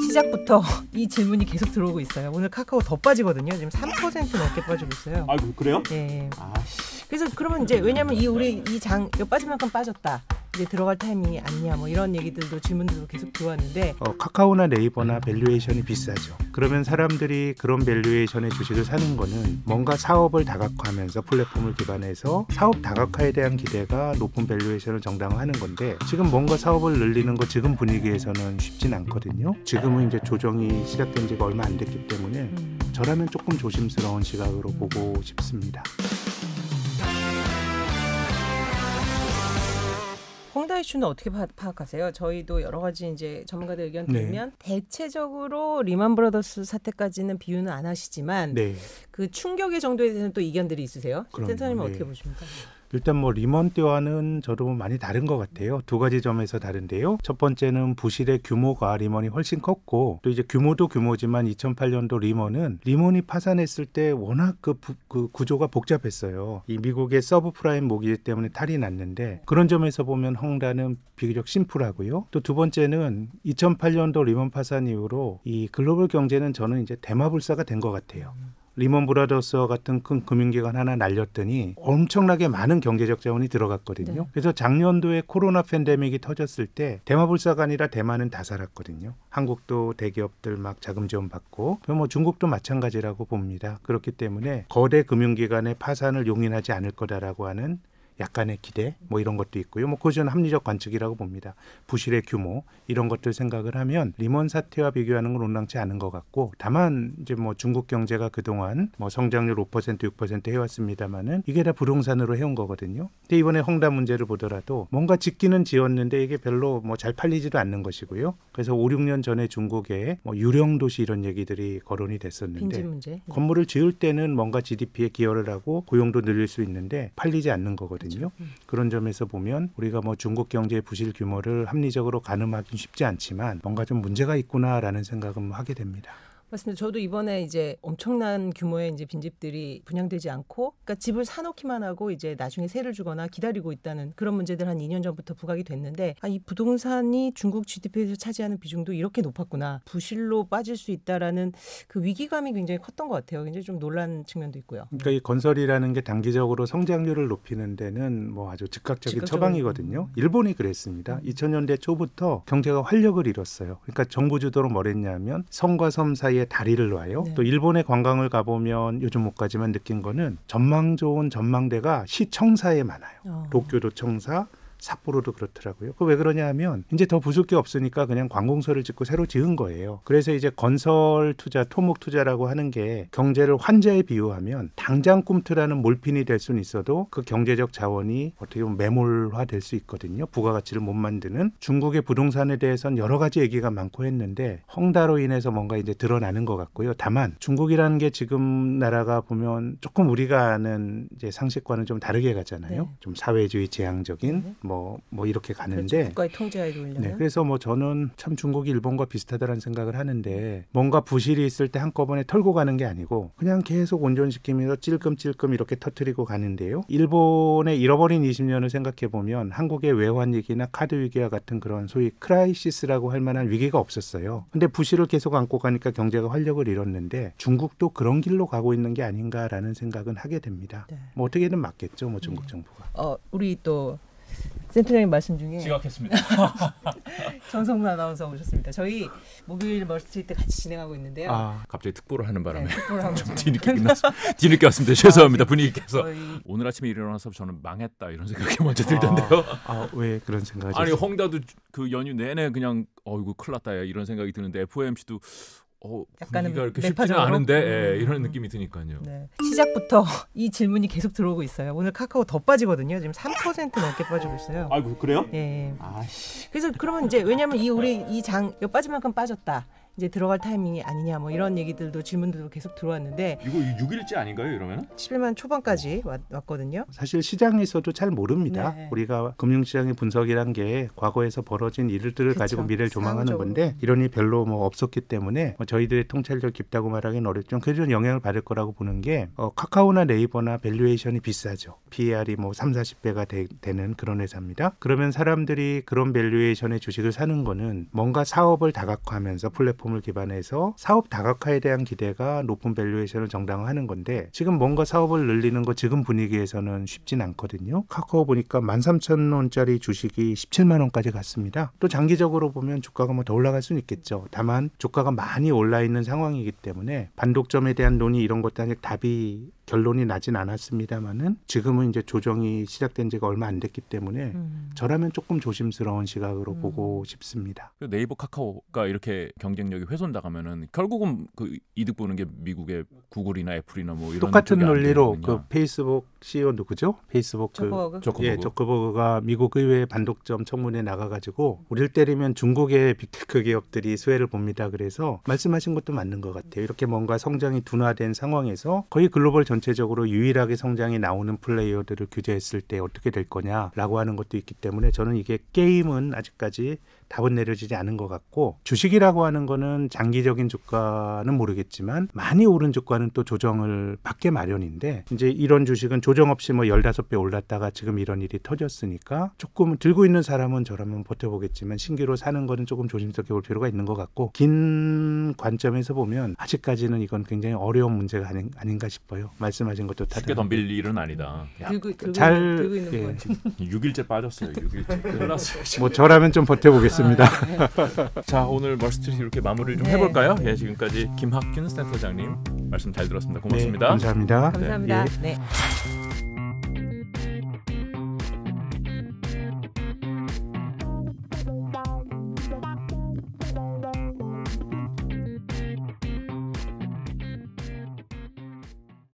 시작부터 이 질문이 계속 들어오고 있어요. 오늘 카카오 더 빠지거든요. 지금 3% 넘게 빠지고 있어요. 아, 그래요? 예. 아, 씨. 그래서 그러면 이제 왜냐면 이 우리 이장 빠질 만큼 빠졌다. 이제 들어갈 타이밍이 아니냐 뭐 이런 얘기들도 질문들도 계속 들어왔는데 어, 카카오나 네이버나 밸류에이션이 비싸죠. 그러면 사람들이 그런 밸류에이션의 주식을 사는 거는 뭔가 사업을 다각화하면서 플랫폼을 기반해서 사업 다각화에 대한 기대가 높은 밸류에이션을 정당화하는 건데 지금 뭔가 사업을 늘리는 거 지금 분위기에서는 쉽진 않거든요. 지금은 이제 조정이 시작된 지가 얼마 안 됐기 때문에 음. 저라면 조금 조심스러운 시각으로 보고 싶습니다. 헝다 이슈는 어떻게 파, 파악하세요? 저희도 여러 가지 이제 전문가들 의견 네. 들으면 네. 대체적으로 리만 브라더스 사태까지는 비유는 안 하시지만 네. 그 충격의 정도에 대해서는 또 의견들이 있으세요? 그럼요. 센터님 네. 어떻게 보십니까? 일단 뭐 리먼 때와는 저도 많이 다른 것 같아요. 두 가지 점에서 다른데요. 첫 번째는 부실의 규모가 리먼이 훨씬 컸고 또 이제 규모도 규모지만 2008년도 리먼은 리먼이 파산했을 때 워낙 그, 부, 그 구조가 복잡했어요. 이 미국의 서브프라임 모기 때문에 탈이 났는데 그런 점에서 보면 헝다는 비교적 심플하고요. 또 두 번째는 2008년도 리먼 파산 이후로 이 글로벌 경제는 저는 이제 대마불사가 된 것 같아요. 리먼 브라더스와 같은 큰 금융기관 하나 날렸더니 엄청나게 많은 경제적 자원이 들어갔거든요. 네. 그래서 작년도에 코로나 팬데믹이 터졌을 때 대마불사가 아니라 대만은 다 살았거든요. 한국도 대기업들 막 자금 지원 받고 뭐 중국도 마찬가지라고 봅니다. 그렇기 때문에 거대 금융기관의 파산을 용인하지 않을 거다라고 하는 약간의 기대 뭐 이런 것도 있고요. 뭐 그것은 합리적 관측이라고 봅니다. 부실의 규모 이런 것들 생각을 하면 리먼 사태와 비교하는 건 온랑치 않은 것 같고 다만 이제 뭐 중국 경제가 그동안 뭐 성장률 5% 6% 해왔습니다마는 이게 다 부동산으로 해온 거거든요. 근데 이번에 헝다 문제를 보더라도 뭔가 짓기는 지었는데 이게 별로 뭐 잘 팔리지도 않는 것이고요. 그래서 5, 6년 전에 중국의 뭐 유령 도시 이런 얘기들이 거론이 됐었는데 네. 건물을 지을 때는 뭔가 GDP에 기여를 하고 고용도 늘릴 수 있는데 팔리지 않는 거거든요. 있거든 그런 점에서 보면 우리가 뭐 중국 경제의 부실 규모를 합리적으로 가늠하기 쉽지 않지만 뭔가 좀 문제가 있구나라는 생각은 하게 됩니다. 맞습니다. 저도 이번에 이제 엄청난 규모의 이제 빈집들이 분양되지 않고 그러니까 집을 사놓기만 하고 이제 나중에 세를 주거나 기다리고 있다는 그런 문제들 한 2년 전부터 부각이 됐는데 아, 이 부동산이 중국 GDP에서 차지하는 비중도 이렇게 높았구나. 부실로 빠질 수 있다라는 그 위기감이 굉장히 컸던 것 같아요. 굉장히 좀 놀란 측면도 있고요. 그러니까 이 건설이라는 게 단기적으로 성장률을 높이는 데는 뭐 아주 즉각적인, 처방이거든요. 음. 일본이 그랬습니다. 2000년대 초부터 경제가 활력을 잃었어요. 그러니까 정부 주도로 뭐랬냐면 성과 섬 사이 사이에 다리를 놔요. 네. 또 일본의 관광을 가보면 요즘 못 가지만 느낀 거는 전망 좋은 전망대가 시청사에 많아요. 어. 도쿄도청사, 삿포로도 그렇더라고요. 그 왜 그러냐 하면 이제 더 부술 게 없으니까 그냥 관공서를 짓고 새로 지은 거예요. 그래서 이제 건설 투자, 토목 투자라고 하는 게 경제를 환자에 비유하면 당장 꿈틀하는 몰핀이 될 수는 있어도 그 경제적 자원이 어떻게 보면 매몰화 될 수 있거든요. 부가가치를 못 만드는 중국의 부동산에 대해선 여러 가지 얘기가 많고 했는데 헝다로 인해서 뭔가 이제 드러나는 것 같고요. 다만 중국이라는 게 지금 나라가 보면 조금 우리가 아는 이제 상식과는 좀 다르게 가잖아요. 네. 좀 사회주의 지향적인 네. 뭐뭐 뭐 이렇게 그렇죠. 가는데 그렇죠. 국가의 통제하에 돌려. 네, 그래서 뭐 저는 참 중국이 일본과 비슷하다라는 생각을 하는데 뭔가 부실이 있을 때 한꺼번에 털고 가는 게 아니고 그냥 계속 온전시키면서 찔끔찔끔 이렇게 터트리고 가는데요. 일본의 잃어버린 20년을 생각해 보면 한국의 외환 위기나 카드 위기와 같은 그런 소위 크라이시스라고 할 만한 위기가 없었어요. 근데 부실을 계속 안고 가니까 경제가 활력을 잃었는데 중국도 그런 길로 가고 있는 게 아닌가라는 생각은 하게 됩니다. 네. 뭐 어떻게든 맞겠죠, 뭐 중국 네. 정부가. 어, 우리 또 센터장님 말씀 중에 지각했습니다. 정성문 아나운서 오셨습니다. 저희 목요일 멀스트 같이 진행하고 있는데요. 아 갑자기 특보를 하는 바람에 네, 좀 뒤늦게 끝났어. 뒤늦게 왔습니다. 아, 죄송합니다. 아, 네. 분위기 께서 저희... 오늘 아침에 일어나서 저는 망했다 이런 생각이 먼저 아. 들던데요. 아왜 아, 그런 생각이? 아니 홍다도 그 연휴 내내 그냥 어이구 클 났다 이런 생각이 드는데 FOMC도 어, 약간은 이렇게 쉽지는 않은데 예, 음. 이런 느낌이 드니까요. 네. 시작부터 이 질문이 계속 들어오고 있어요. 오늘 카카오 더 빠지거든요. 지금 3% 넘게 빠지고 있어요. 아이고 그래요? 예. 예. 아씨. 그래서 그러면 이제 왜냐하면 이 우리 이 장 빠진 만큼 빠졌다. 이제 들어갈 타이밍이 아니냐 뭐 이런 얘기들도 질문들도 계속 들어왔는데 이거 6일째 아닌가요 이러면? 11만 초반까지 왔, 거든요 사실 시장에서도 잘 모릅니다. 네. 우리가 금융시장의 분석이란 게 과거에서 벌어진 일들을 그쵸. 가지고 미래를 조망하는 상적으로 건데 이런 일이 별로 뭐 없었기 때문에 뭐 저희들의 통찰력 깊다고 말하기는 어렵지만 그래도 영향을 받을 거라고 보는 게 어, 카카오나 네이버나 밸류에이션이 비싸죠. PER이 뭐 3, 40배가 되, 는 그런 회사입니다. 그러면 사람들이 그런 밸류에이션의 주식을 사는 거는 뭔가 사업을 다각화하면서 플랫폼 제품을 기반해서 사업 다각화에 대한 기대가 높은 밸류에이션을 정당화하는 건데 지금 뭔가 사업을 늘리는 거 지금 분위기에서는 쉽진 않거든요. 카카오 보니까 13,000원짜리 주식이 17만 원까지 갔습니다. 또 장기적으로 보면 주가가 뭐 더 올라갈 수는 있겠죠. 다만 주가가 많이 올라 있는 상황이기 때문에 반독점에 대한 논의 이런 것도 아직 답이 결론이 나진 않았습니다만은 지금은 이제 조정이 시작된 지가 얼마 안 됐기 때문에 음. 저라면 조금 조심스러운 시각으로 음. 보고 싶습니다. 그 네이버 카카오가 이렇게 경쟁력이 훼손당하면은 결국은 그 이득 보는 게 미국의 구글이나 애플이나 뭐 이런 똑같은 논리로 그 페이스북 CEO 누구죠? 페이스북 그그 조커버그. 예, 조커버그가 미국 의회 반독점 청문회 나가 가지고 우리를 때리면 중국의 빅테크 기업들이 수혜를 봅니다. 그래서 말씀하신 것도 맞는 것 같아요. 이렇게 뭔가 성장이 둔화된 상황에서 거의 글로벌 전 전체적으로 유일하게 성장이 나오는 플레이어들을 규제했을 때 어떻게 될 거냐라고 하는 것도 있기 때문에 저는 이게 게임은 아직까지 답은 내려지지 않은 것 같고 주식이라고 하는 거는 장기적인 주가는 모르겠지만 많이 오른 주가는 또 조정을 받게 마련인데 이제 이런 주식은 조정 없이 뭐 열다섯 배 올랐다가 지금 이런 일이 터졌으니까 조금 들고 있는 사람은 저라면 버텨보겠지만 신규로 사는 거는 조금 조심스럽게 볼 필요가 있는 것 같고 긴 관점에서 보면 아직까지는 이건 굉장히 어려운 문제가 아닌, 아닌가 싶어요. 말씀하신 것도 다 쉽게 덤빌 일은 아니다. 야, 들고, 들고, 잘 들고 있는 예. 6일째 빠졌어요. 6일째. 예. 뭐 저라면 좀 버텨보겠습니다. 그습니다자 아, 네. 오늘 멀스트리 이렇게 마무리를 좀 네. 해볼까요? 예, 지금까지 김학균 센터장님 말씀 잘 들었습니다. 고맙습니다. 네, 감사합니다. 감사합니다. 네. 예. 네.